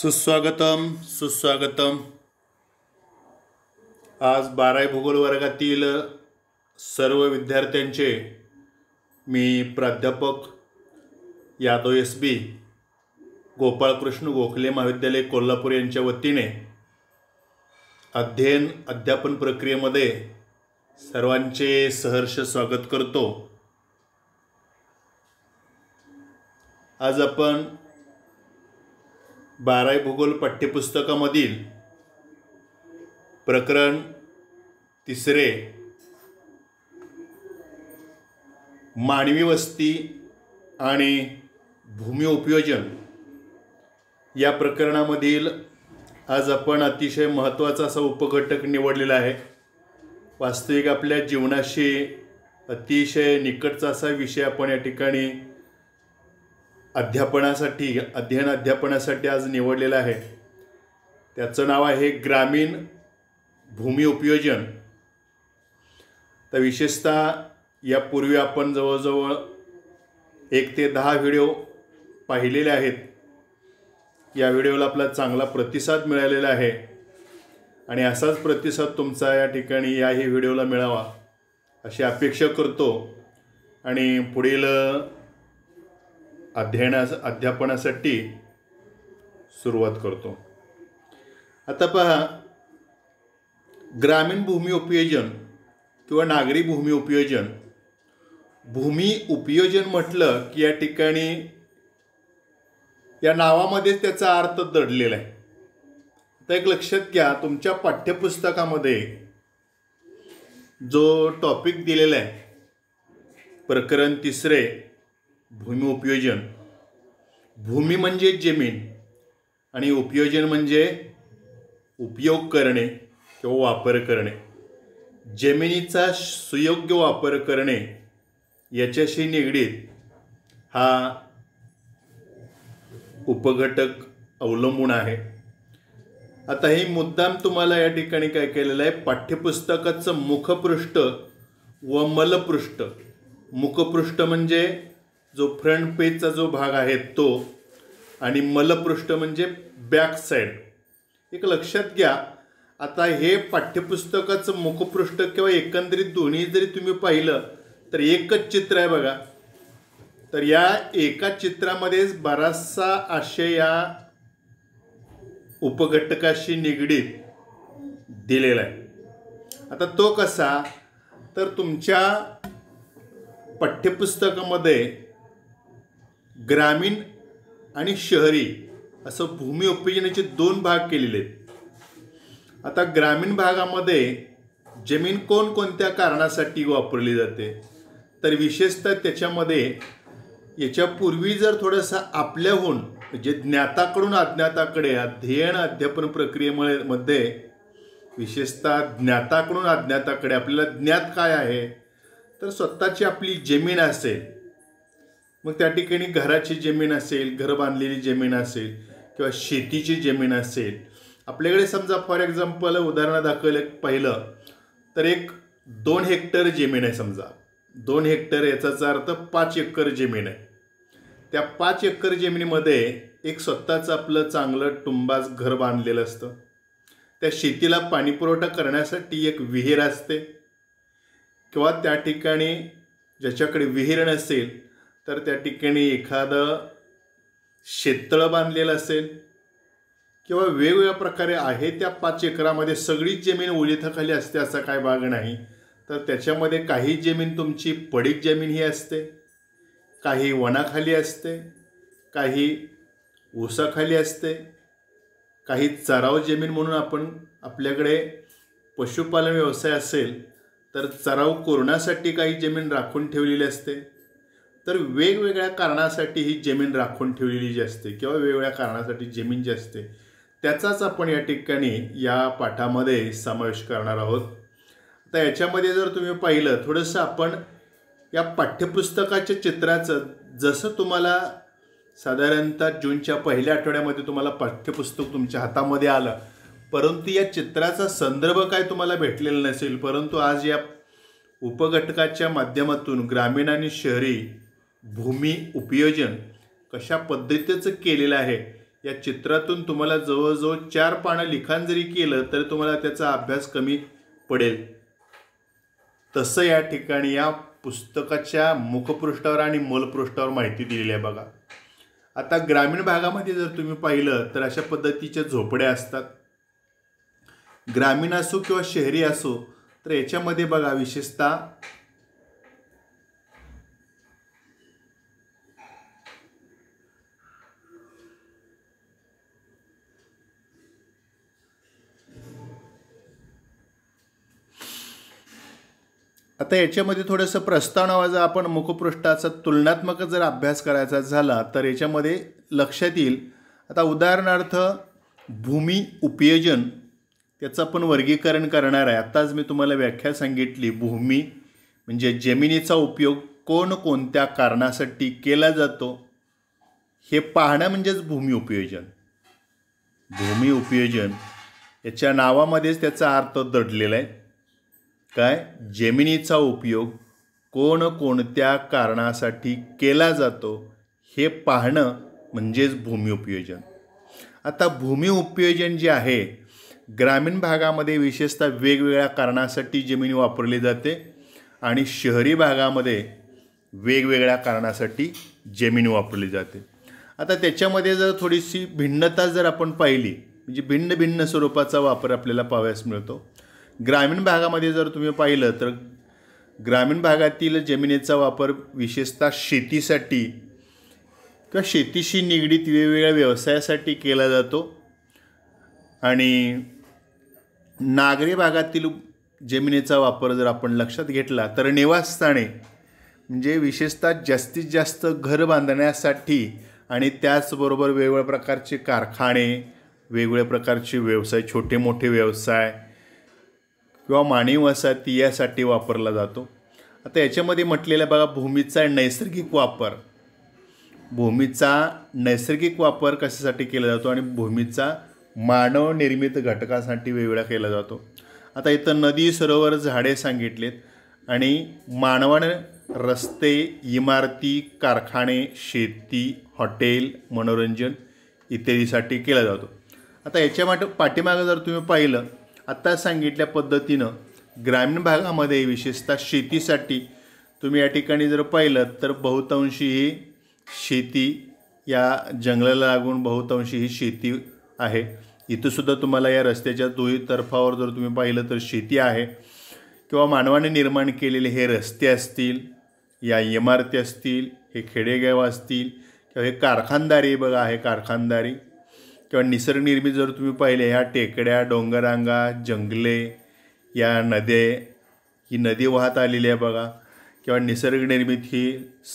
सुस्वागतम सुस्वागतम आज बाराय भूगोल वर्गातील सर्व विद्यार्थ्यांचे मी प्राध्यापक यादव एस बी गोपाळकृष्ण गोखले महाविद्यालय कोल्हापूर यांच्या वतीने अध्ययन अध्यापन प्रक्रियेमध्ये सर्वांचे सहर्ष स्वागत करतो आज आपण बारावी भूगोल पाठ्यपुस्तकामधील प्रकरण तिसरे मानवी वस्ती आणि भूमी उपयोजन या प्रकरणामधील आज आपण अतिशय महत्त्वाचा असा उपघटक निवडलेला आहे वास्तविक आपल्या जीवनाशी अतिशय निकटचा असा विषय आपण या ठिकाणी अध्यापनासाठी अध्ययन अध्यापनासाठी आज निवडलेलं आहे त्याचं नाव आहे ग्रामीण भूमी उपयोजन तर विशेषतः यापूर्वी आपण जवळजवळ एक ते दहा व्हिडिओ पाहिलेले आहेत या व्हिडिओला आपला चांगला प्रतिसाद मिळालेला आहे आणि असाच प्रतिसाद तुमचा या ठिकाणी याही व्हिडिओला मिळावा अशी अपेक्षा करतो आणि पुढील अध्ययनास अध्यापनासाठी सुरुवात करतो आता पहा ग्रामीण भूमी उपयोजन किंवा नागरी भूमी उपयोजन भूमी उपयोजन म्हटलं की या ठिकाणी या नावामध्येच त्याचा अर्थ दडलेला आहे तर एक लक्षात घ्या तुमच्या पाठ्यपुस्तकामध्ये जो टॉपिक दिलेला आहे प्रकरण तिसरे भूमी उपयोजन भूमी म्हणजे जमीन आणि उपयोजन म्हणजे उपयोग करणे किंवा वापर करणे जमिनीचा सुयोग्य वापर करणे याच्याशी निगडीत हा उपघटक अवलंबून आहे आता हे मुद्दाम तुम्हाला या ठिकाणी काय केलेलं आहे पाठ्यपुस्तकाचं मुखपृष्ठ व मलपृष्ठ मुखपृष्ठ म्हणजे जो फ्रंट पेजचा जो भाग आहे तो आणि मलपृष्ठ म्हणजे बॅक साईड एक लक्षात घ्या आता हे पाठ्यपुस्तकाचं मुखपृष्ठ किंवा एकंदरीत दोन्ही जरी तुम्ही पाहिलं तर एकच चित्र आहे बघा तर या एका चित्रामध्येच बराचसा आशय या उपघटकाशी निगडीत दिलेला आहे आता तो कसा तर तुमच्या पाठ्यपुस्तकामध्ये ग्रामीण आणि शहरी असं भूमी उपयोजनाचे दोन भाग केलेले आहेत आता ग्रामीण भागामध्ये जमीन कोणकोणत्या कारणासाठी वापरली जाते तर विशेषतः त्याच्यामध्ये याच्यापूर्वी जर थोडंसं आपल्याहून जे म्हणजे ज्ञाताकडून अज्ञाताकडे अध्ययन अध्यापन प्रक्रियेमुळे मध्ये विशेषतः ज्ञाताकडून अज्ञाताकडे आपल्याला ज्ञात काय आहे तर स्वतःची आपली जमीन असेल मग त्या ठिकाणी घराची जमीन असेल घर बांधलेली जमीन असेल किंवा शेतीची जमीन असेल आपल्याकडे समजा फॉर एक्झाम्पल उदाहरणादाखल एक पाहिलं तर एक दोन हेक्टर जमीन आहे समजा दोन हेक्टर याचाच अर्थ पाच एकर जमीन आहे त्या पाच एकर जमिनीमध्ये एक स्वतःचं आपलं चांगलं टुंबास घर बांधलेलं असतं त्या शेतीला पाणीपुरवठा करण्यासाठी एक विहीर असते किंवा त्या ठिकाणी ज्याच्याकडे विहीर नसेल तर त्या ठिकाणी एखादं शेततळं बांधलेलं असेल किंवा वेगवेगळ्या प्रकारे आहे त्या पाच एकरामध्ये सगळीच जमीन ओलिथाखाली असते असा काय भाग नाही तर त्याच्यामध्ये काही जमीन तुमची पडीक जमीन ही असते काही वनाखाली असते काही ऊसाखाली असते काही चराव जमीन म्हणून आपण आपल्याकडे पशुपालन व्यवसाय असेल तर चराव कोरण्यासाठी काही जमीन राखून ठेवलेली असते तर वेगवेगळ्या कारणासाठी ही जमीन राखून ठेवलेली जी असते किंवा वेगवेगळ्या कारणासाठी जमीन जी असते त्याचाच आपण या ठिकाणी या पाठामध्ये समावेश करणार आहोत आता याच्यामध्ये जर तुम्ही पाहिलं थोडंसं आपण या पाठ्यपुस्तकाच्या चित्राचं जसं तुम्हाला साधारणतः जूनच्या पहिल्या आठवड्यामध्ये तुम्हाला पाठ्यपुस्तक तुमच्या हातामध्ये आलं परंतु या चित्राचा संदर्भ काय तुम्हाला भेटलेला नसेल परंतु आज या उपघटकाच्या माध्यमातून ग्रामीण आणि शहरी भूमी उपयोजन कशा पद्धतीचं केलेलं आहे या चित्रातून तुम्हाला जवळजवळ चार पानं लिखाण जरी केलं तर तुम्हाला त्याचा अभ्यास कमी पडेल तसं या ठिकाणी या पुस्तकाच्या मुखपृष्ठावर आणि मलपृष्ठावर माहिती दिलेली आहे बघा आता ग्रामीण भागामध्ये जर तुम्ही पाहिलं तर अशा पद्धतीच्या झोपड्या असतात ग्रामीण असो किंवा शहरी असो तर याच्यामध्ये बघा विशेषतः आता याच्यामध्ये थोडंसं प्रस्ताव नावाचा आपण मुखपृष्ठाचा तुलनात्मक जर अभ्यास करायचा झाला तर याच्यामध्ये लक्षात येईल आता उदाहरणार्थ भूमी उपयोजन त्याचं पण वर्गीकरण करणार आहे आत्ताच मी तुम्हाला व्याख्या सांगितली भूमी म्हणजे जमिनीचा उपयोग कोणकोणत्या कारणासाठी केला जातो हे पाहणं म्हणजेच भूमी उपयोजन भूमी उपयोजन याच्या नावामध्येच त्याचा अर्थ दडलेला आहे काय जेमिनीचा उपयोग कोण कोणत्या कारणासाठी केला जातो हे पाहणं म्हणजेच भूमिउपयोजन आता भूमिउपयोजन जे आहे ग्रामीण भागामध्ये विशेषतः वेगवेगळ्या कारणासाठी जमिनी वापरली जाते आणि शहरी भागामध्ये वेगवेगळ्या कारणासाठी जमीन वापरली जाते आता त्याच्यामध्ये जर थोडीशी भिन्नता जर आपण पाहिली म्हणजे भिन्न भिन्न स्वरूपाचा वापर आपल्याला पाहावयास मिळतो ग्रामीण भागामध्ये जर तुम्ही पाहिलं तर ग्रामीण भागातील जमिनीचा वापर विशेषतः शेतीसाठी किंवा शेतीशी निगडीत वेगवेगळ्या व्यवसायासाठी केला जातो आणि नागरी भागातील जमिनीचा वापर जर आपण लक्षात घेतला तर निवासस्थाने म्हणजे विशेषतः जास्तीत जास्त घर बांधण्यासाठी आणि त्याचबरोबर वेगवेगळ्या प्रकारचे कारखाने वेगवेगळ्या प्रकारचे व्यवसाय छोटे मोठे व्यवसाय किंवा माणीव असा ती यासाठी वापरला जातो आता याच्यामध्ये म्हटलेला बघा भूमीचा नैसर्गिक वापर भूमीचा नैसर्गिक वापर कशासाठी केला जातो आणि भूमीचा मानवनिर्मित घटकासाठी वेगळा केला जातो आता इथं नदी सरोवर झाडे सांगितलेत आणि मानवाने रस्ते इमारती कारखाने शेती हॉटेल मनोरंजन इत्यादीसाठी केला जातो आता याच्या माट पाठीमागं जर तुम्ही पाहिलं आत्ता सांगितल्या पद्धतीनं ग्रामीण भागामध्ये विशेषतः शेतीसाठी तुम्ही या ठिकाणी जर पाहिलं तर बहुतांशी ही शेती या जंगलाला लागून बहुतांशी ही शेती आहे इथंसुद्धा तुम्हाला या रस्त्याच्या दोही तर्फावर जर तुम्ही पाहिलं तर शेती आहे किंवा मानवाने निर्माण केलेले हे रस्ते असतील या इमारती असतील हे खेडेगाव असतील किंवा हे कारखानदारी बघा आहे कारखानदारी किंवा निसर्गनिर्मित जर तुम्ही पाहिले ह्या टेकड्या डोंगरांगा जंगले या नदे ही नदी वाहत आलेली आहे बघा किंवा निसर्गनिर्मित ही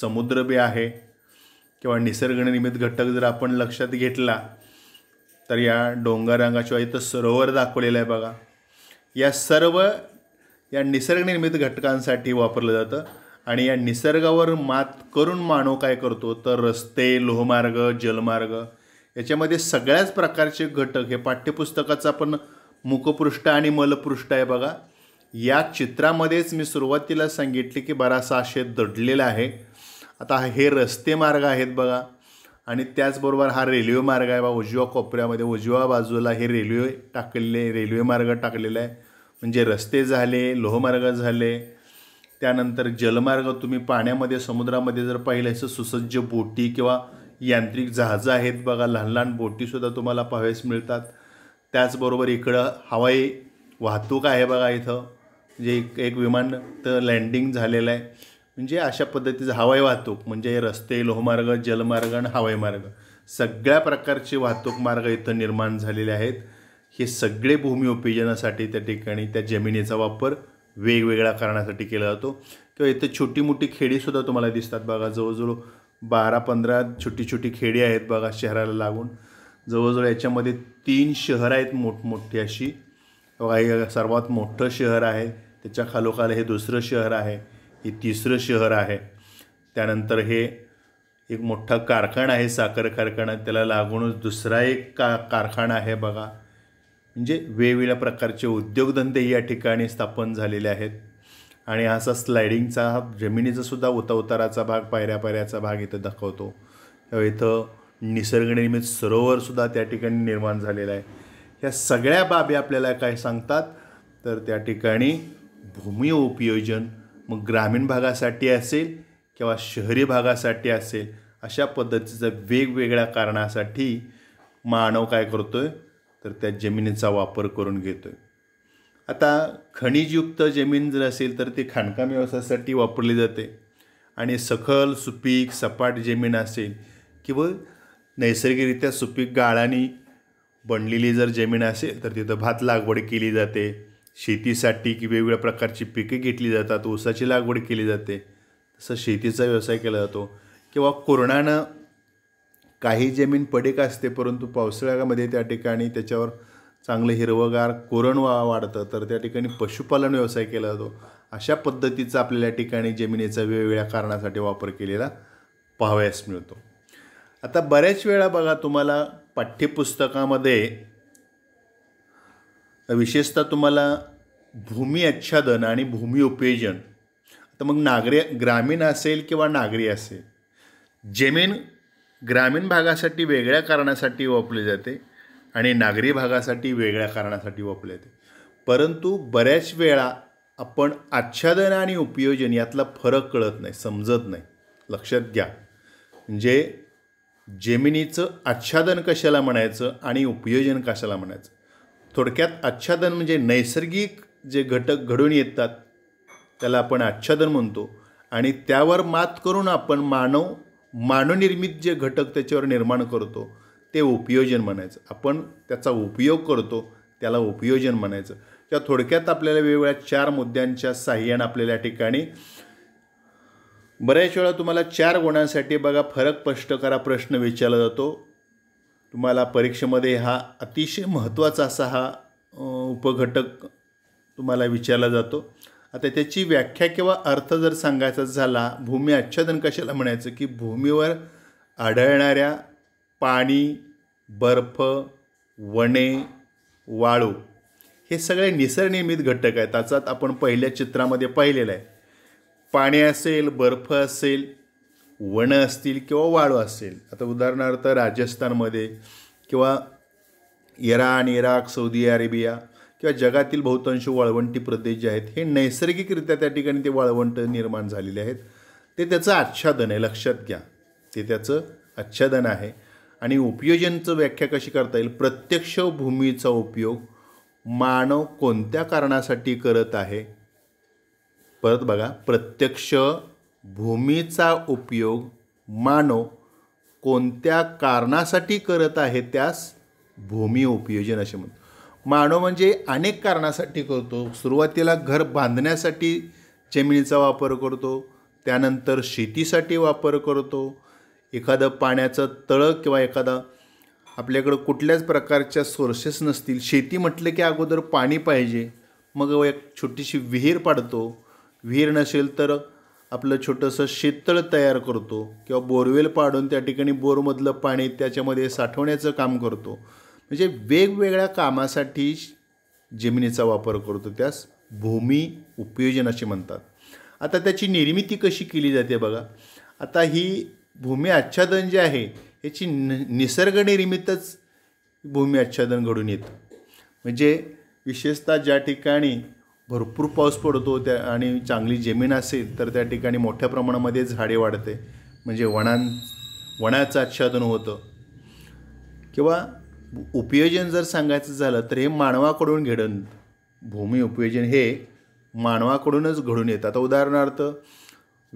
समुद्र बी आहे किंवा निसर्गनिर्मित घटक जर आपण लक्षात घेतला तर या डोंगरांगाशिवाय इथं सरोवर दाखवलेलं आहे बघा या सर्व या निसर्गनिर्मित घटकांसाठी वापरलं जातं आणि या निसर्गावर मात करून मानव काय करतो तर रस्ते लोहमार्ग जलमार्ग याच्यामध्ये सगळ्याच प्रकारचे घटक हे पाठ्यपुस्तकाचा पण मुखपृष्ठ आणि मलपृष्ठ आहे बघा या चित्रामध्येच मी सुरुवातीला सांगितले की बरासा आशय दडलेला आहे आता हे रस्ते मार्ग आहेत बघा आणि त्याचबरोबर हा रेल्वे मार्ग आहे बा उजव्या कोपऱ्यामध्ये उजव्या बाजूला हे रेल्वे टाकलेले रेल्वे मार्ग टाकलेला आहे म्हणजे रस्ते झाले लोहमार्ग झाले त्यानंतर जलमार्ग तुम्ही पाण्यामध्ये समुद्रामध्ये जर पाहिलं असं सुसज्ज बोटी किंवा यांत्रिक जहाजं आहेत बघा लहान लहान बोटीसुद्धा तुम्हाला पाहावेस मिळतात त्याचबरोबर इकडं हवाई वाहतूक आहे बघा इथं जे एक एक विमान तर लँडिंग झालेलं आहे म्हणजे अशा पद्धतीचं हवाई वाहतूक म्हणजे रस्ते लोहमार्ग जलमार्ग आणि हवाई मार्ग सगळ्या प्रकारचे वाहतूक मार्ग इथं निर्माण झालेले आहेत हे सगळे भूमी उपयोजनासाठी त्या ठिकाणी त्या जमिनीचा वापर वेगवेगळा करण्यासाठी केला जातो किंवा इथं छोटी मोठी खेडीसुद्धा तुम्हाला दिसतात बघा जवळजवळ बारा पंधरा छोटी छोटी खेडी आहेत बघा शहराला लागून जवळजवळ याच्यामध्ये तीन शहरं आहेत मोठमोठी अशी बघा हे सर्वात मोठं शहर आहे त्याच्या खालोखाल हे दुसरं शहर आहे हे तिसरं शहर आहे त्यानंतर हे एक मोठा कारखाना आहे साखर कारखाना त्याला लागूनच दुसरा एक का कारखाना आहे बघा म्हणजे वेगवेगळ्या प्रकारचे उद्योगधंदे या ठिकाणी स्थापन झालेले आहेत आणि असा स्लायडिंगचा जमिनीचा सुद्धा उतावताराचा भाग पायऱ्या पायऱ्याचा भाग इथं दाखवतो इथं निसर्गनिर्मित सरोवरसुद्धा त्या ठिकाणी निर्माण झालेलं आहे ह्या सगळ्या बाबी आपल्याला काय सांगतात तर त्या ठिकाणी भूमी उपयोजन मग ग्रामीण भागासाठी असेल किंवा शहरी भागासाठी असेल अशा पद्धतीचं वेगवेगळ्या कारणासाठी मानव काय करतो आहे तर त्या जमिनीचा वापर करून घेतो आहे आता खनिजयुक्त जमीन जर असेल तर ती खाणकाम व्यवसायासाठी वापरली जाते आणि सखल सुपीक सपाट जमीन असेल किंवा नैसर्गिकरित्या सुपीक गाळानी बनलेली जर जमीन असेल तर तिथं भात लागवड केली जाते शेतीसाठी की वेगवेगळ्या प्रकारची पिके घेतली जातात ऊसाची लागवड केली जाते तसं शेतीचा व्यवसाय केला जातो किंवा कोरणानं काही जमीन पडेक असते परंतु पावसाळ्यामध्ये त्या ठिकाणी त्याच्यावर चांगलं हिरवगार कोरण वा वाढतं तर त्या ठिकाणी पशुपालन व्यवसाय केला जातो अशा पद्धतीचा आपल्याला या ठिकाणी जमिनीचा वेगवेगळ्या कारणासाठी वापर केलेला पाहावयास मिळतो आता बऱ्याच वेळा बघा तुम्हाला पाठ्यपुस्तकामध्ये विशेषतः तुम्हाला भूमी आच्छादन आणि भूमी उपयोजन आता मग नागरी ग्रामीण असेल किंवा नागरी असेल जमीन ग्रामीण भागासाठी वेगळ्या कारणासाठी वापरली जाते आणि नागरी भागासाठी वेगळ्या कारणासाठी वापरले ते परंतु बऱ्याच वेळा आपण आच्छादन आणि उपयोजन यातला फरक कळत नाही समजत नाही लक्षात घ्या म्हणजे जेमिनीचं आच्छादन कशाला म्हणायचं आणि उपयोजन कशाला म्हणायचं थोडक्यात आच्छादन म्हणजे नैसर्गिक जे घटक घडून येतात त्याला आपण आच्छादन म्हणतो आणि त्यावर मात करून आपण मानव मानवनिर्मित जे घटक त्याच्यावर निर्माण करतो ते उपयोजन म्हणायचं आपण त्याचा उपयोग करतो त्याला उपयोजन म्हणायचं त्या थोडक्यात आपल्याला वेगवेगळ्या चार मुद्द्यांच्या साह्यानं आपल्याला ठिकाणी बऱ्याच वेळा तुम्हाला चार गुणांसाठी बघा फरक स्पष्ट करा प्रश्न विचारला जातो तुम्हाला परीक्षेमध्ये हा अतिशय महत्त्वाचा असा हा उपघटक तुम्हाला विचारला जातो आता त्याची व्याख्या किंवा अर्थ जर सांगायचा झाला भूमी आच्छादन कशाला म्हणायचं की भूमीवर आढळणाऱ्या पाणी बर्फ वणे वाळू हे सगळे निसर्गनिर्मित घटक आहेत त्याचात आपण पहिल्या चित्रामध्ये पाहिलेलं आहे पाणी असेल बर्फ असेल वणं असतील किंवा वाळू असेल आता उदाहरणार्थ राजस्थानमध्ये किंवा इराण इराक सौदी अरेबिया किंवा जगातील बहुतांश वाळवंटी प्रदेश जे आहेत हे नैसर्गिकरित्या त्या ठिकाणी ते वाळवंट निर्माण झालेले आहेत ते त्याचं आच्छादन आहे लक्षात घ्या ते त्याचं आच्छादन आहे आणि उपयोजनचं व्याख्या कशी करता येईल प्रत्यक्ष भूमीचा उपयोग मानव कोणत्या कारणासाठी करत आहे परत बघा प्रत्यक्ष भूमीचा उपयोग मानव कोणत्या कारणासाठी करत आहे त्यास भूमी उपयोजन असे म्हणतो मानव म्हणजे अनेक कारणासाठी करतो सुरुवातीला घर बांधण्यासाठी जमिनीचा वापर करतो त्यानंतर शेतीसाठी वापर करतो एखादं पाण्याचं तळं किंवा एखादा आपल्याकडं कुठल्याच प्रकारच्या सोर्सेस नसतील शेती म्हटलं की अगोदर पाणी पाहिजे मग एक छोटीशी विहीर पाडतो विहीर नसेल तर आपलं छोटंसं शेततळ तयार करतो किंवा बोरवेल पाडून त्या ठिकाणी बोरमधलं पाणी त्याच्यामध्ये साठवण्याचं काम करतो म्हणजे वेगवेगळ्या कामासाठी जमिनीचा वापर करतो त्यास भूमी उपयोजन असे म्हणतात आता त्याची निर्मिती कशी केली जाते बघा आता ही भूमी आच्छादन जे आहे याची नि निसर्गनिर्मितच भूमी आच्छादन घडून येतं म्हणजे विशेषतः ज्या ठिकाणी भरपूर पाऊस पडतो त्या आणि चांगली जमीन असेल तर त्या ठिकाणी मोठ्या प्रमाणामध्ये झाडे वाढते म्हणजे वणां वनाचं आच्छादन होतं किंवा उपयोजन जर सांगायचं झालं तर हे मानवाकडून घडून भूमी उपयोजन हे मानवाकडूनच घडून येतं आता उदाहरणार्थ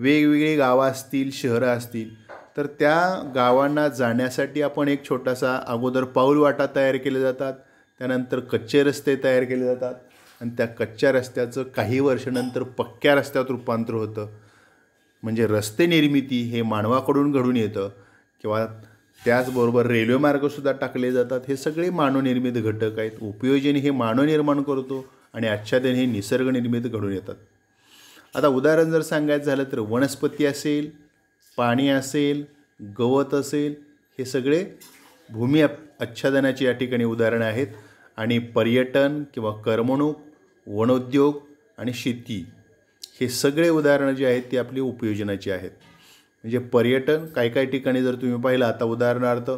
वेगवेगळी गावं असतील शहरं असतील तर त्या गावांना जाण्यासाठी आपण एक छोटासा अगोदर पाऊल वाटा तयार केले जातात त्यानंतर कच्चे रस्ते तयार केले जातात आणि त्या कच्च्या रस्त्याचं काही वर्षानंतर पक्क्या रस्त्यात रूपांतर होतं म्हणजे रस्ते निर्मिती हे मानवाकडून घडून येतं किंवा त्याचबरोबर रेल्वे टाकले जातात हे सगळे मानवनिर्मित घटक आहेत उपयोजन हे मानव निर्माण करतो आणि आच्छादन हे निसर्गनिर्मित घडून येतात आता उदाहरण जर सांगायचं झालं तर वनस्पती असेल पाणी असेल गवत असेल हे सगळे भूमी आच्छादनाची या ठिकाणी उदाहरणं आहेत आणि पर्यटन किंवा करमणूक वनोद्योग आणि शेती हे सगळे उदाहरणं जे आहेत ती आपली उपयोजनाची आहेत म्हणजे पर्यटन काही काही ठिकाणी जर तुम्ही पाहिलं आता उदाहरणार्थ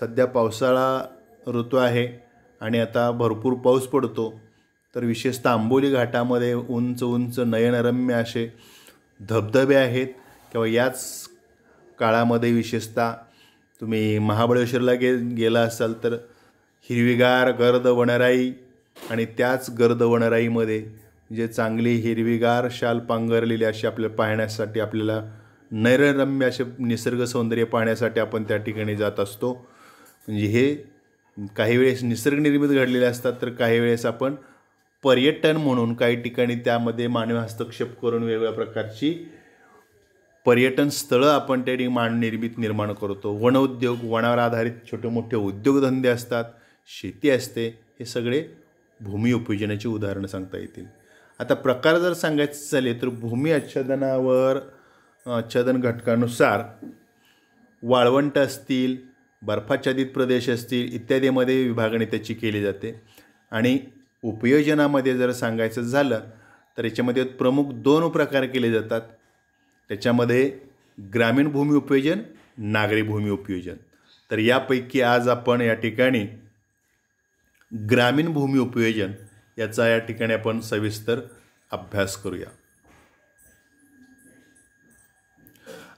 सध्या पावसाळा ऋतू आहे आणि आता भरपूर पाऊस पडतो तर विशेषतः आंबोली घाटामध्ये उंच उंच नयनरम्य असे धबधबे आहेत किंवा याच काळामध्ये विशेषतः तुम्ही महाबळेश्वरला गे गेला असाल तर हिरवीगार गर्द वनराई आणि त्याच गर्द वनराईमध्ये जे चांगली हिरवीगार शाल पांघरलेली अशी आपल्या पाहण्यासाठी आपल्याला नैरम्य असे निसर्ग सौंदर्य पाहण्यासाठी आपण त्या ठिकाणी जात असतो म्हणजे हे काही वेळेस निसर्गनिर्मित घडलेले असतात तर काही वेळेस आपण पर्यटन म्हणून काही ठिकाणी त्यामध्ये मानवी हस्तक्षेप करून वेगवेगळ्या प्रकारची पर्यटन स्थळं आपण त्या निर्माण निर्मित निर्माण करतो वनउद्योग वनावर आधारित छोटे मोठे उद्योगधंदे असतात शेती असते हे सगळे भूमी उपयोजनाची उदाहरणं सांगता येतील आता प्रकार जर सांगायचे झाले तर भूमी आच्छादनावर आच्छादन घटकानुसार वाळवंट असतील बर्फाच्छादित प्रदेश असतील इत्यादीमध्ये विभागणी त्याची केली जाते आणि उपयोजनामध्ये जर सांगायचं झालं तर याच्यामध्ये प्रमुख दोन प्रकार केले जातात त्याच्यामध्ये ग्रामीण भूमी उपयोजन नागरी भूमी उपयोजन तर यापैकी आज आपण या ठिकाणी ग्रामीण भूमी उपयोजन याचा या ठिकाणी आपण सविस्तर अभ्यास करूया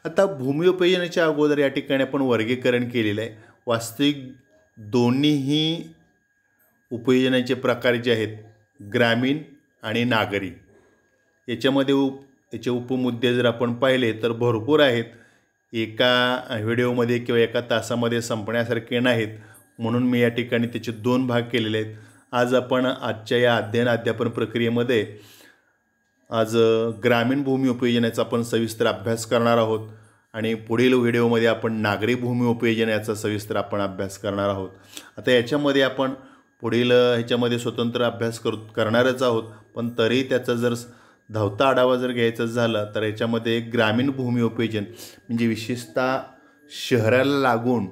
आता उपयोजनाच्या अगोदर या ठिकाणी आपण वर्गीकरण केलेलं आहे वास्तविक दोन्हीही उपयोजनाचे प्रकार जे आहेत ग्रामीण आणि नागरी याच्यामध्ये उप त्याचे उपमुद्दे जर आपण पाहिले तर भरपूर आहेत एका व्हिडिओमध्ये किंवा एका तासामध्ये संपण्यासारखे नाहीत म्हणून मी या ठिकाणी त्याचे दोन भाग केलेले आहेत आज आपण आजच्या या अध्ययन अध्यापन प्रक्रियेमध्ये आज ग्रामीण भूमी उपयोजनाचा आपण सविस्तर अभ्यास करणार आहोत आणि पुढील व्हिडिओमध्ये आपण नागरी भूमी उपयोजन याचा सविस्तर आपण अभ्यास करणार आहोत आता याच्यामध्ये आपण पुढील ह्याच्यामध्ये स्वतंत्र अभ्यास करू करणारच आहोत पण तरी त्याचा जर धावता आढावा जर घ्यायचा झाला तर याच्यामध्ये ग्रामीण भूमी उपयोजन म्हणजे विशेषतः शहराला लागून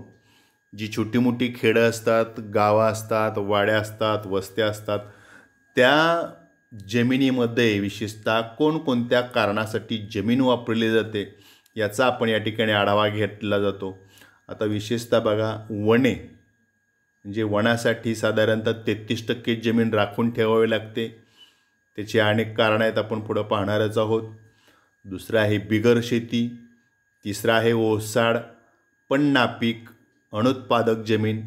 जी छोटी मोठी खेडं असतात गावं असतात वाड्या असतात वस्त्या असतात त्या जमिनीमध्ये विशेषतः कोणकोणत्या कारणासाठी जमीन वापरली जाते याचा आपण या ठिकाणी आढावा घेतला जातो आता विशेषतः बघा वने म्हणजे वनासाठी साधारणतः तेहतीस टक्के जमीन राखून ठेवावी लागते त्याची अनेक कारणं आहेत आपण पुढं पाहणारच आहोत दुसरं आहे बिगर शेती तिसरं आहे ओसाड पन्ना पीक अनुत्पादक जमीन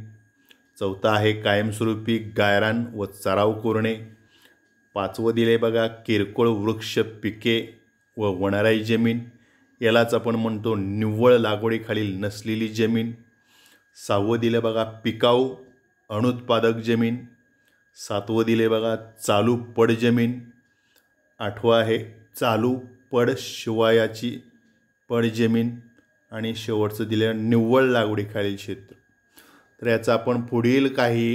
चौथा आहे कायमस्वरूपी गायरान व चराव कोरणे पाचवं दिले बघा किरकोळ वृक्ष पिके व वणराई जमीन यालाच आपण म्हणतो निव्वळ लागवडीखालील नसलेली जमीन सहावं दिलं बघा पिकाऊ अनुत्पादक जमीन सातवं दिले बघा चालू पड जमीन आठवं आहे चालू पड शिवायाची पड जमीन आणि शेवटचं दिलं निव्वळ लागवडीखालील क्षेत्र तर याचा आपण पुढील काही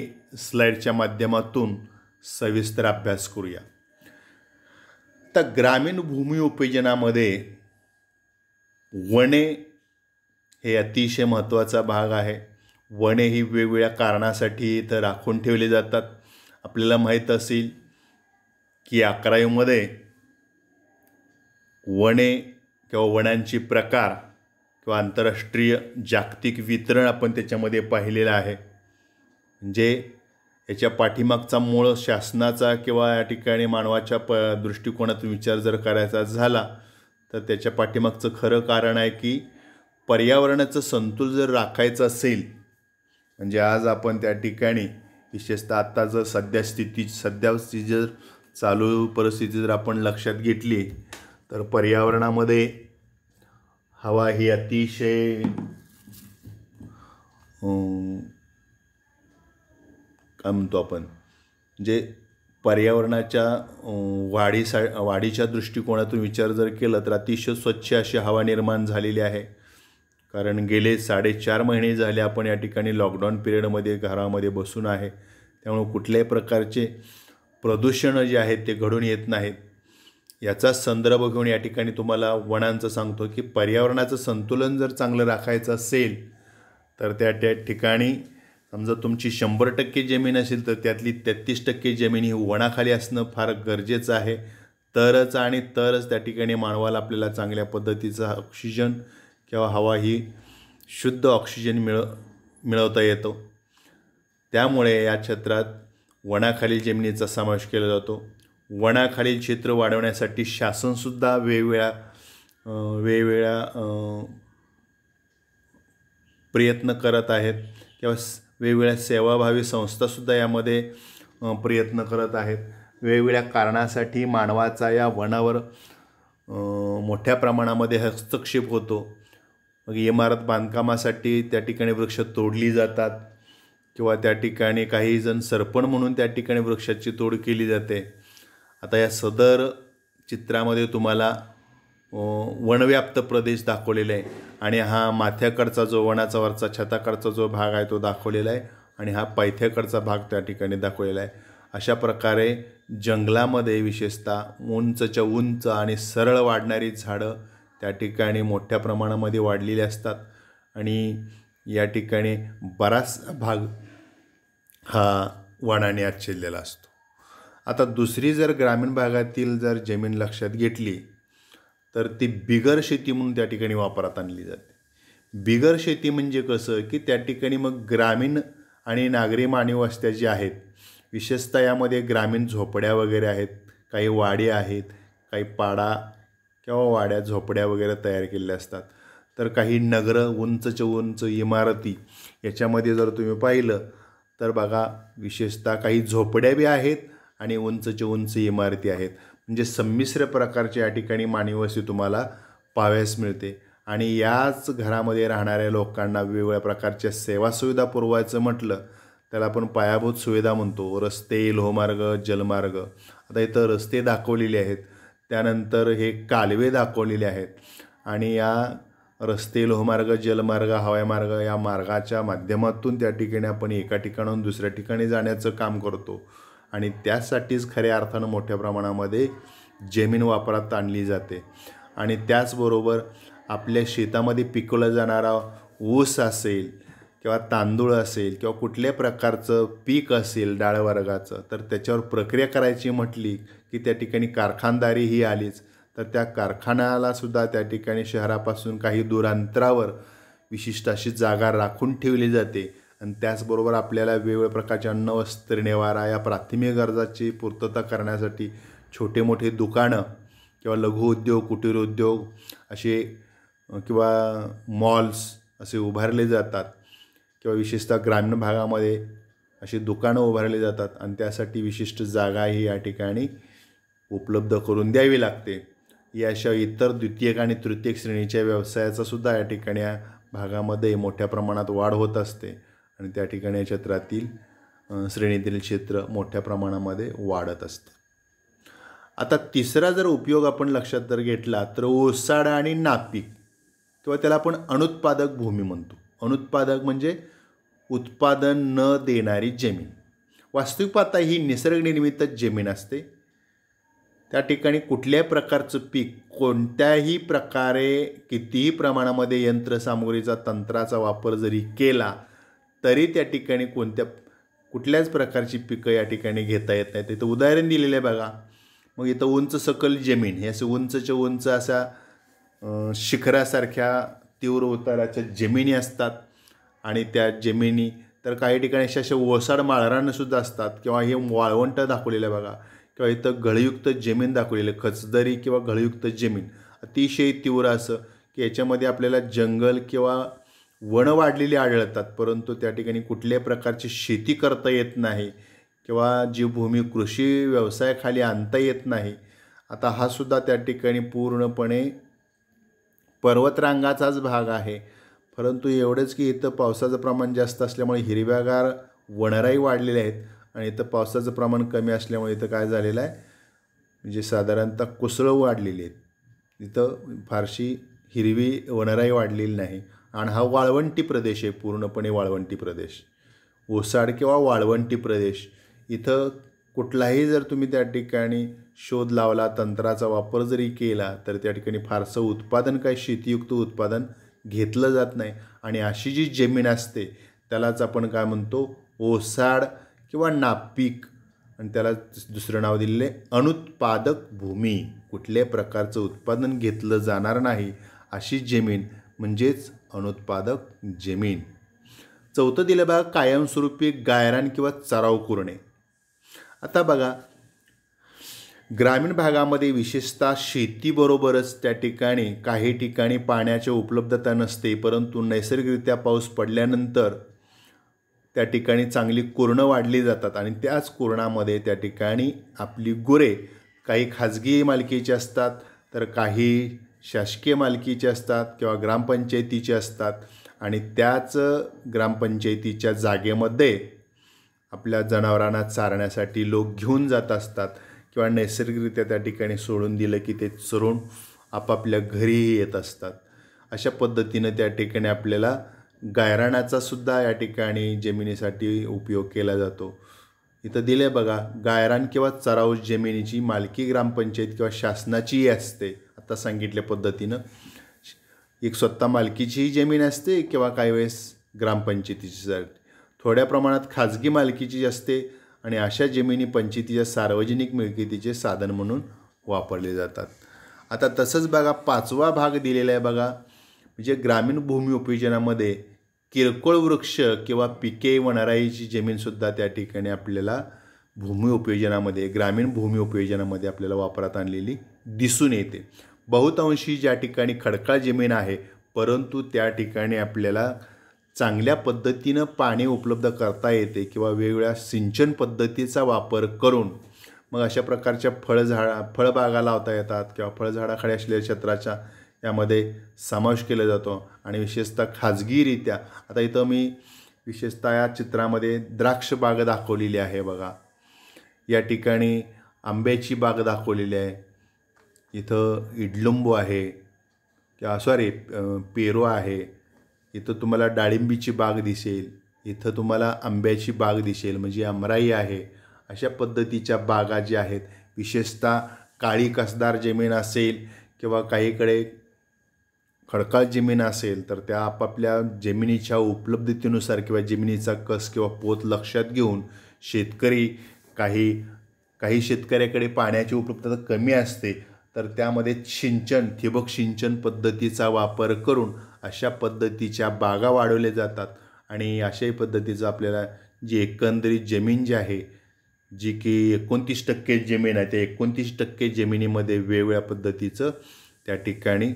स्लाईडच्या माध्यमातून सविस्तर अभ्यास करूया तर ग्रामीण भूमी उपयोजनामध्ये वने हे अतिशय महत्त्वाचा भाग आहे वने ही वेगवेगळ्या कारणासाठी इथं राखून ठेवले जातात आपल्याला माहीत असेल की अकरावीमध्ये वणे किंवा वण्यांची प्रकार किंवा आंतरराष्ट्रीय जागतिक वितरण आपण त्याच्यामध्ये पाहिलेलं आहे म्हणजे याच्या पाठीमागचा मूळ शासनाचा किंवा या ठिकाणी मानवाच्या प दृष्टिकोनातून विचार जर करायचा झाला तर त्याच्या पाठीमागचं खरं कारण आहे की पर्यावरणाचं संतुल जर राखायचं असेल म्हणजे आज आपण त्या ठिकाणी विशेषतः आत्ता जर सध्या स्थिती सध्याची जर चालू परिस्थिती जर आपण लक्षात घेतली तर पर्यावरणामध्ये हवा ही अतिशय काय म्हणतो आपण जे म्हणजे पर्यावरणाच्या वाढीसा वाढीच्या दृष्टिकोनातून विचार जर केला तर अतिशय स्वच्छ अशी हवा निर्माण झालेली आहे कारण गेले साडेचार महिने झाले आपण या ठिकाणी लॉकडाऊन पिरियडमध्ये घरामध्ये बसून आहे त्यामुळे कुठल्याही प्रकारचे प्रदूषणं जे आहेत ते घडून येत नाहीत याचाच संदर्भ घेऊन या ठिकाणी तुम्हाला वनांचं सांगतो की पर्यावरणाचं संतुलन जर चांगलं राखायचं असेल तर त्या त्या ठिकाणी समजा तुमची शंभर टक्के जमीन असेल तर त्यातली तेहतीस टक्के जमीन ही वणाखाली असणं फार गरजेचं आहे तरच आणि तरच त्या ठिकाणी मानवाला आपल्याला चांगल्या पद्धतीचा ऑक्सिजन किंवा हवा ही शुद्ध ऑक्सिजन मिळ मिळवता येतो त्यामुळे या क्षेत्रात वणाखालील जमिनीचा समावेश केला जातो वनाखालील क्षेत्र वाढवण्यासाठी शासनसुद्धा वेगवेगळ्या वेगवेगळ्या प्रयत्न करत आहेत किंवा वेगवेगळ्या सेवाभावी संस्थासुद्धा यामध्ये प्रयत्न करत आहेत वेगवेगळ्या कारणासाठी मानवाचा या वनावर मोठ्या प्रमाणामध्ये हस्तक्षेप होतो मग इमारत बांधकामासाठी त्या ठिकाणी वृक्ष तोडली जातात किंवा त्या ठिकाणी काही जण सरपण म्हणून त्या ठिकाणी वृक्षाची तोड केली जाते आता या सदर चित्रामध्ये तुम्हाला वनव्याप्त प्रदेश दाखवलेला आहे आणि हा माथ्याकडचा जो वनाचा वरचा छताकडचा जो भाग आहे तो दाखवलेला आहे आणि हा पायथ्याकडचा भाग त्या ठिकाणी दाखवलेला आहे अशा प्रकारे जंगलामध्ये विशेषतः उंचच्या उंच आणि सरळ वाढणारी झाडं त्या ठिकाणी मोठ्या प्रमाणामध्ये वाढलेले असतात आणि या ठिकाणी बराच भाग हा वनाने आच्छेदलेला असतो आता दुसरी जर ग्रामीण भागातील जर जमीन लक्षात घेतली तर ती बिगर शेती म्हणून त्या ठिकाणी वापरात आणली जाते बिगर शेती म्हणजे कसं की त्या ठिकाणी मग ग्रामीण आणि नागरी मानवी जे आहेत विशेषतः यामध्ये ग्रामीण झोपड्या वगैरे आहेत काही वाडी आहेत काही पाडा किंवा वाड्या झोपड्या वगैरे तयार केल्या असतात तर काही नगरं उंचच्या उंच इमारती याच्यामध्ये जर तुम्ही पाहिलं तर बघा विशेषतः काही झोपड्या बी आहेत आणि उंचच्या उंच इमारती आहेत म्हणजे संमिश्र प्रकारच्या या ठिकाणी मानिवसी तुम्हाला पाहाव्यास मिळते आणि याच घरामध्ये राहणाऱ्या लोकांना वेगवेगळ्या प्रकारच्या सेवा सुविधा पुरवायचं म्हटलं त्याला आपण पायाभूत सुविधा म्हणतो रस्ते लोहमार्ग जलमार्ग आता इथं रस्ते दाखवलेले आहेत त्यानंतर हे कालवे दाखवलेले आहेत आणि या रस्ते लोहमार्ग जलमार्ग हवाई या मार्गाच्या माध्यमातून त्या ठिकाणी आपण एका ठिकाणाहून दुसऱ्या ठिकाणी जाण्याचं काम करतो आणि त्यासाठीच खऱ्या अर्थानं मोठ्या प्रमाणामध्ये जमीन वापरात आणली जाते आणि त्याचबरोबर आपल्या शेतामध्ये पिकवला जाणारा ऊस असेल किंवा तांदूळ असेल किंवा कुठल्या प्रकारचं पीक असेल डाळवर्गाचं तर त्याच्यावर प्रक्रिया करायची म्हटली की त्या ठिकाणी कारखानदारी ही आलीच तर त्या कारखान्यालासुद्धा त्या ठिकाणी शहरापासून काही दूरांतरावर विशिष्ट अशी जागा राखून ठेवली जाते आणि त्याचबरोबर आपल्याला वेगवेगळ्या प्रकारचे अन्न वस्त्र निवारा या प्राथमिक गरजाची पूर्तता करण्यासाठी छोटे मोठे दुकानं किंवा लघुउद्योग कुटीर उद्योग असे किंवा मॉल्स असे उभारले जातात किंवा विशेषतः ग्रामीण भागामध्ये अशी दुकानं उभारली जातात आणि त्यासाठी विशिष्ट जागा ही या ठिकाणी उपलब्ध करून द्यावी लागते याशिवाय इतर द्वितीयक आणि तृतीयक श्रेणीच्या व्यवसायाचा सुद्धा या ठिकाणी या भागामध्ये मोठ्या प्रमाणात वाढ होत असते आणि त्या ठिकाणी या क्षेत्रातील श्रेणीतील क्षेत्र मोठ्या प्रमाणामध्ये वाढत असते आता तिसरा जर उपयोग आपण लक्षात जर घेतला तर ओसाड आणि नापीक किंवा त्याला आपण अनुत्पादक भूमी म्हणतो अनुत्पादक म्हणजे उत्पादन न देणारी जमीन वास्तविक पाहता ही निसर्गनिर्मित जमीन असते त्या ठिकाणी कुठल्याही प्रकारचं पीक कोणत्याही प्रकारे कितीही प्रमाणामध्ये यंत्रसामुग्रीचा तंत्राचा वापर जरी केला तरी त्या ठिकाणी कोणत्या कुठल्याच प्रकारची पिकं या ठिकाणी घेता येत नाहीत इथं उदाहरण दिलेलं आहे बघा मग इथं उंच सकल जमीन हे असं उंचच्या उंच अशा शिखरासारख्या तीव्र उताराच्या जमिनी असतात आणि त्या जमिनी तर काही ठिकाणी अशा अशा ओसाड सुद्धा असतात किंवा हे वाळवंट दाखवलेलं बघा किंवा इथं घळयुक्त जमीन दाखवलेलं खचदरी किंवा घळयुक्त जमीन अतिशय तीव्र असं की याच्यामध्ये आपल्याला जंगल किंवा वणं वाढलेली आढळतात परंतु त्या ठिकाणी कुठल्याही प्रकारची शेती करता येत नाही किंवा जी भूमी कृषी व्यवसायाखाली आणता येत नाही आता हा सुद्धा त्या ठिकाणी पूर्णपणे पर्वतरांगाचाच भाग आहे परंतु एवढंच की इथं पावसाचं प्रमाण जास्त असल्यामुळे हिरव्यागार वणराई वाढलेल्या आहेत आणि इथं पावसाचं प्रमाण कमी असल्यामुळे इथं काय झालेलं आहे म्हणजे साधारणतः कुसळं वाढलेली आहेत इथं फारशी हिरवी वनराई वाढलेली नाही आणि हा वाळवंटी प्रदेश आहे पूर्णपणे वाळवंटी प्रदेश ओसाड किंवा वाळवंटी प्रदेश इथं कुठलाही जर तुम्ही त्या ठिकाणी शोध लावला तंत्राचा वापर जरी केला तर त्या ठिकाणी फारसं उत्पादन काय शेतीयुक्त उत्पादन घेतलं जात नाही आणि अशी जी जमीन असते त्यालाच आपण काय म्हणतो ओसाड किंवा नापीक आणि त्याला दुसरं नाव दिलेलं आहे अनुत्पादक भूमी कुठल्याही प्रकारचं उत्पादन घेतलं जाणार नाही अशी जमीन म्हणजेच अनुत्पादक जमीन चौथं दिलं बघा कायमस्वरूपी गायरान किंवा चराव कुरणे आता बघा ग्रामीण भागामध्ये विशेषतः शेतीबरोबरच त्या ठिकाणी काही ठिकाणी पाण्याची उपलब्धता नसते परंतु नैसर्गिकरित्या पाऊस पडल्यानंतर त्या ठिकाणी चांगली कुरणं वाढली जातात आणि त्याच कुरणामध्ये त्या ठिकाणी आपली गुरे काही खाजगी मालकीचे असतात तर काही शासकीय मालकीचे असतात किंवा ग्रामपंचायतीचे असतात आणि त्याच ग्रामपंचायतीच्या जागेमध्ये आपल्या जनावरांना चारण्यासाठी लोक घेऊन जात असतात किंवा नैसर्गिकरित्या त्या ठिकाणी सोडून दिलं की ते चरून आपापल्या घरीही येत असतात अशा पद्धतीनं त्या ठिकाणी आपल्याला गायराणाचा सुद्धा या ठिकाणी जमिनीसाठी उपयोग केला जातो इथं दिले बघा गायरान किंवा चराऊस जमिनीची मालकी ग्रामपंचायत किंवा शासनाचीही असते आता सांगितल्या पद्धतीनं एक स्वतः मालकीचीही जमीन असते किंवा काही वेळेस ग्रामपंचायतीची थोड्या प्रमाणात खाजगी मालकीची असते आणि अशा जमिनी पंचायतीच्या सार्वजनिक मिळकतीचे साधन म्हणून वापरले जातात आता तसंच बघा पाचवा भाग दिलेला आहे बघा म्हणजे ग्रामीण भूमी उपयोजनामध्ये किरकोळ वृक्ष किंवा पिके वनराईची जमीनसुद्धा त्या ठिकाणी आपल्याला भूमी उपयोजनामध्ये ग्रामीण भूमी उपयोजनामध्ये आपल्याला वापरात आणलेली दिसून येते बहुतांशी ज्या ठिकाणी खडकाळ जमीन आहे परंतु त्या ठिकाणी आपल्याला चांगल्या पद्धतीनं पाणी उपलब्ध करता येते किंवा वेगवेगळ्या सिंचन पद्धतीचा वापर करून मग अशा प्रकारच्या फळझाडा फळबागा लावता येतात किंवा फळझाडाखाली असलेल्या क्षेत्राच्या यामध्ये समावेश केला जातो आणि विशेषतः खाजगीरित्या आता इथं मी विशेषतः या चित्रामध्ये द्राक्ष बाग दाखवलेली आहे बघा या ठिकाणी आंब्याची बाग दाखवलेली आहे इथं इडलुंबू आहे किंवा सॉरी पेरू आहे इथं तुम्हाला डाळिंबीची बाग दिसेल इथं तुम्हाला आंब्याची बाग दिसेल म्हणजे अमराई आहे अशा पद्धतीच्या बागा ज्या आहेत विशेषतः काळी कसदार जमीन असेल किंवा काहीकडे खडकाळ जमीन असेल तर त्या आपापल्या जमिनीच्या उपलब्धतेनुसार किंवा जमिनीचा कस किंवा पोत लक्षात घेऊन शेतकरी काही काही शेतकऱ्याकडे पाण्याची उपलब्धता कमी असते तर त्यामध्ये सिंचन ठिबक सिंचन पद्धतीचा वापर करून अशा पद्धतीच्या बागा वाढवल्या जातात आणि अशाही पद्धतीचं आपल्याला जी एकंदरीत जमीन जी आहे जी की एकोणतीस टक्के जमीन आहे त्या एकोणतीस टक्के जमिनीमध्ये वेगवेगळ्या पद्धतीचं त्या ठिकाणी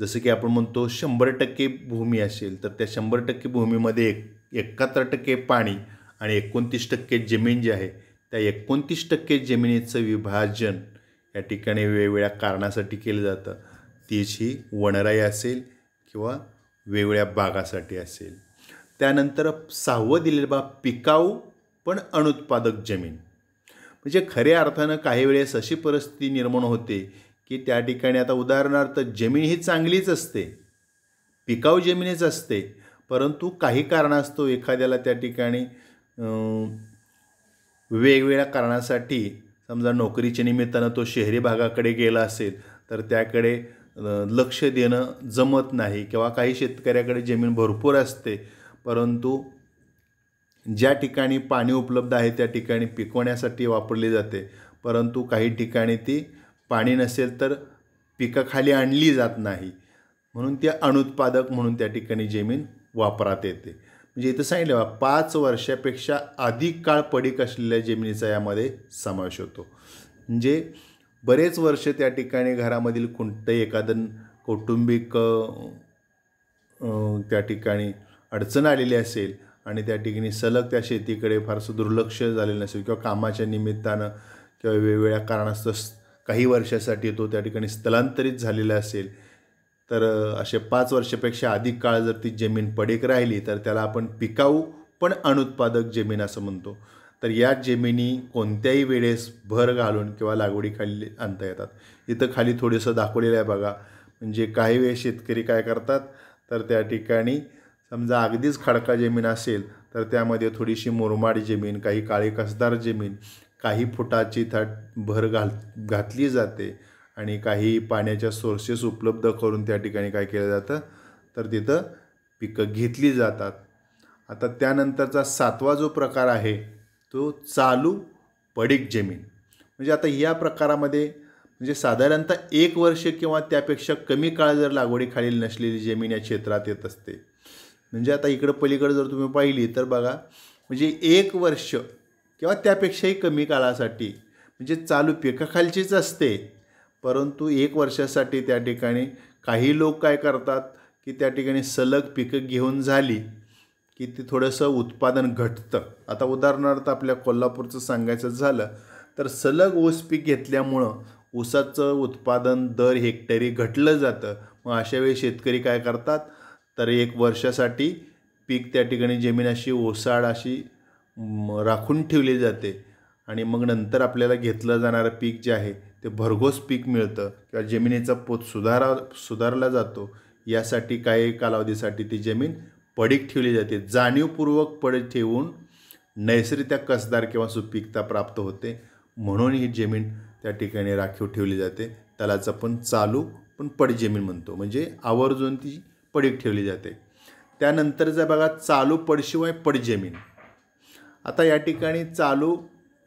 जसं की आपण म्हणतो शंभर टक्के भूमी असेल तर त्या शंभर टक्के भूमीमध्ये एक एकाहत्तर टक्के पाणी आणि एकोणतीस टक्के जमीन जी आहे त्या एकोणतीस टक्के जमिनीचं विभाजन या ठिकाणी वेगवेगळ्या कारणासाठी केलं जातं तीच ही वनराई असेल किंवा वेगळ्या बागासाठी असेल त्यानंतर सहावं दिलेलं बाब पिकाऊ पण अनुत्पादक जमीन म्हणजे खऱ्या अर्थानं काही वेळेस अशी परिस्थिती निर्माण होते की त्या ठिकाणी आता उदाहरणार्थ जमीन ही चांगलीच असते पिकाऊ जमीनच असते परंतु काही कारणास्तव एखाद्याला त्या ठिकाणी वेगवेगळ्या कारणासाठी समजा नोकरीच्या निमित्तानं तो शहरी भागाकडे गेला असेल तर त्याकडे लक्ष देणं जमत नाही किंवा काही शेतकऱ्याकडे जमीन भरपूर असते परंतु ज्या ठिकाणी पाणी उपलब्ध आहे त्या ठिकाणी पिकवण्यासाठी वापरली जाते परंतु काही ठिकाणी ती पाणी नसेल तर पिकाखाली आणली जात नाही म्हणून ते अनुत्पादक म्हणून त्या ठिकाणी जमीन वापरात येते म्हणजे इथं सांगितलं बा पाच वर्षापेक्षा अधिक काळ पडीक असलेल्या जमिनीचा यामध्ये समावेश होतो म्हणजे बरेच वर्ष त्या ठिकाणी घरामधील कोणतं एखादं कौटुंबिक त्या ठिकाणी अडचण आलेली असेल आणि त्या ठिकाणी सलग त्या शेतीकडे फारसं दुर्लक्ष झालेलं नसेल किंवा कामाच्या निमित्तानं किंवा वेगवेगळ्या कारणास्तव काही वर्षासाठी तो त्या ठिकाणी स्थलांतरित झालेला असेल तर असे पाच वर्षापेक्षा अधिक काळ जर ती जमीन पडीक राहिली तर त्याला आपण पिकाऊ पण अनुत्पादक जमीन असं म्हणतो तर या जेमिनी कोणत्याही वेळेस भर घालून किंवा लागवडीखाली आणता येतात इथं खाली थोडंसं दाखवलेलं आहे बघा म्हणजे काही वेळेस शेतकरी काय करतात तर त्या ठिकाणी समजा अगदीच खडका जमीन असेल तर त्यामध्ये थोडीशी मुरमाड जमीन काही काळी कसदार जमीन काही फुटाची थाट भर घाल घातली जाते आणि काही पाण्याच्या सोर्सेस उपलब्ध करून त्या ठिकाणी काय केलं जातं तर तिथं पिकं घेतली जातात आता त्यानंतरचा सातवा जो प्रकार आहे तो चालू पडीक जमीन म्हणजे आता या प्रकारामध्ये म्हणजे साधारणतः एक वर्ष किंवा त्यापेक्षा कमी काळ जर लागवडीखालील नसलेली जमीन या क्षेत्रात येत असते म्हणजे आता इकडं पलीकडं जर तुम्ही पाहिली तर बघा म्हणजे एक वर्ष किंवा त्यापेक्षाही कमी काळासाठी म्हणजे चालू पिकाखालचीच असते परंतु एक वर्षासाठी त्या ठिकाणी काही लोक काय करतात की त्या ठिकाणी सलग पिकं घेऊन झाली की ते थोडंसं उत्पादन घटतं आता उदाहरणार्थ आपल्या कोल्हापूरचं सांगायचं झालं तर सलग ऊस पीक घेतल्यामुळं ऊसाचं उत्पादन दर हेक्टरी घटलं जातं मग अशावेळी शेतकरी काय करतात तर एक वर्षासाठी पीक त्या ठिकाणी जमीन अशी ओसाड अशी राखून ठेवली जाते आणि मग नंतर आपल्याला घेतलं जाणारं पीक जे आहे ते भरघोस पीक मिळतं किंवा जमिनीचा पोत सुधारा सुधारला जातो यासाठी काही कालावधीसाठी ती जमीन पडीक ठेवली जाते जाणीवपूर्वक पडीक ठेवून नैसर्गिक कसदार किंवा सुपीकता प्राप्त होते म्हणून ही जमीन त्या ठिकाणी राखीव ठेवली जाते त्यालाच आपण चालू पण जमीन म्हणतो म्हणजे आवर्जून ती पडीक ठेवली जाते त्यानंतरचा बघा चालू पडशिवाय जमीन आता या ठिकाणी चालू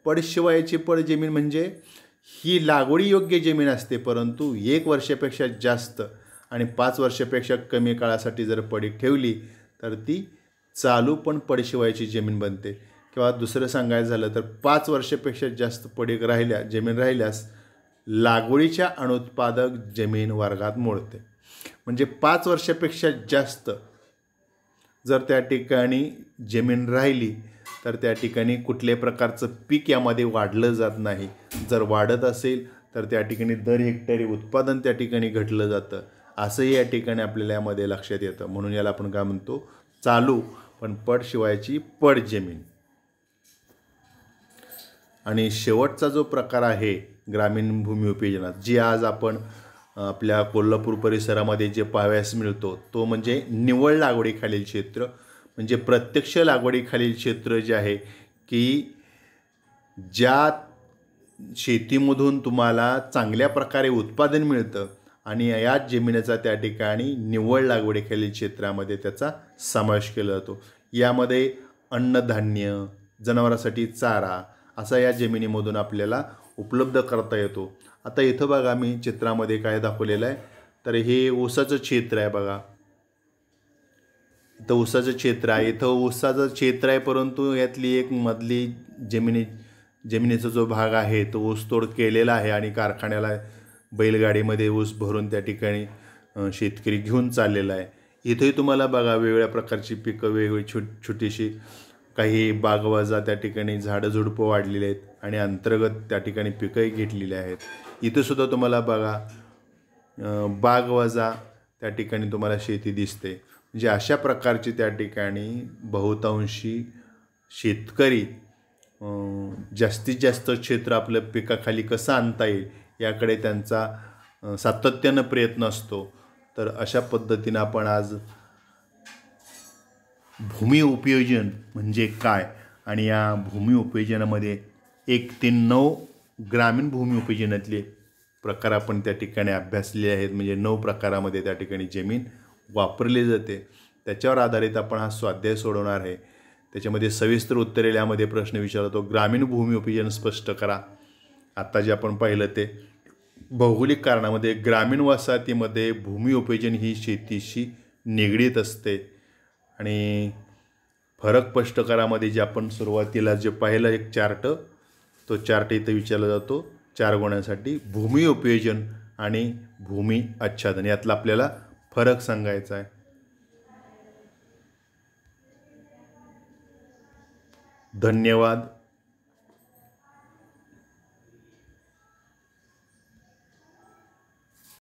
पडशिवायची जमीन म्हणजे ही लागवडी योग्य जमीन असते परंतु एक वर्षापेक्षा जास्त आणि पाच वर्षापेक्षा कमी काळासाठी जर पडीक ठेवली तर ती चालू पण पडशिवायची जमीन बनते किंवा दुसरं सांगायचं झालं तर पाच वर्षापेक्षा जास्त पडीक राहिल्या जमीन राहिल्यास लागवडीच्या अनुत्पादक जमीन वर्गात मोडते म्हणजे पाच वर्षापेक्षा जास्त जर त्या ठिकाणी जमीन राहिली तर त्या ठिकाणी कुठल्याही प्रकारचं पीक यामध्ये वाढलं जात नाही जर वाढत असेल तर त्या ठिकाणी दर हेक्टरी उत्पादन त्या ठिकाणी घटलं जातं असंही या ठिकाणी आपल्याला यामध्ये लक्षात येतं म्हणून याला आपण काय म्हणतो चालू पण पड शिवायची पड जमीन आणि शेवटचा जो प्रकार आहे ग्रामीण भूमी उपयोजनात जी आज आपण आपल्या कोल्हापूर परिसरामध्ये जे पाहावयास मिळतो तो म्हणजे निवळ लागवडीखालील क्षेत्र म्हणजे प्रत्यक्ष लागवडीखालील क्षेत्र जे आहे की ज्या शेतीमधून तुम्हाला चांगल्या प्रकारे उत्पादन मिळतं आणि याच जमिनीचा त्या ठिकाणी निव्वळ लागवडीखालील क्षेत्रामध्ये त्याचा समावेश केला जातो यामध्ये अन्नधान्य जनावरांसाठी चारा असा या जमिनीमधून आपल्याला उपलब्ध करता येतो आता इथं बघा मी चित्रामध्ये काय दाखवलेलं आहे तर हे ऊसाचं क्षेत्र आहे बघा इथं ऊसाचं क्षेत्र आहे इथं ऊसाचं क्षेत्र आहे परंतु यातली एक मधली जमिनी जमिनीचा जो भाग आहे तो ऊसतोड केलेला आहे आणि कारखान्याला बैलगाडीमध्ये ऊस भरून त्या ठिकाणी शेतकरी घेऊन चाललेला आहे इथेही तुम्हाला बघा वेगवेगळ्या प्रकारची पिकं वेगवेगळी छोट छोटीशी काही बागवाजा त्या ठिकाणी झाडझुडपं वाढलेली आहेत आणि अंतर्गत त्या ठिकाणी पिकंही घेतलेली आहेत इथंसुद्धा तुम्हाला बघा बागवाजा त्या ठिकाणी तुम्हाला शेती दिसते म्हणजे अशा प्रकारची त्या ठिकाणी बहुतांशी शेतकरी जास्तीत जास्त क्षेत्र आपलं पिकाखाली कसं आणता येईल याकडे त्यांचा सातत्यानं प्रयत्न असतो तर अशा पद्धतीनं आपण आज भूमी उपयोजन म्हणजे काय आणि या भूमी उपयोजनामध्ये एक ते नऊ ग्रामीण भूमी उपयोजनातले प्रकार आपण त्या ठिकाणी अभ्यासले आहेत म्हणजे नऊ प्रकारामध्ये त्या ठिकाणी जमीन वापरली जाते त्याच्यावर आधारित आपण हा स्वाध्याय सोडवणार आहे त्याच्यामध्ये सविस्तर उत्तरेल्यामध्ये प्रश्न विचारतो ग्रामीण भूमी उपयोजन स्पष्ट करा आत्ता जे आपण पाहिलं ते भौगोलिक कारणामध्ये ग्रामीण वसाहतीमध्ये भूमी उपयोजन ही शेतीशी निगडीत असते आणि फरक स्पष्ट करामध्ये जे आपण सुरुवातीला जे पाहिलं एक चार्ट तो चार्ट इथं विचारला जातो चार गुणांसाठी भूमी उपयोजन आणि भूमी आच्छादन यातला आपल्याला फरक सांगायचा आहे धन्यवाद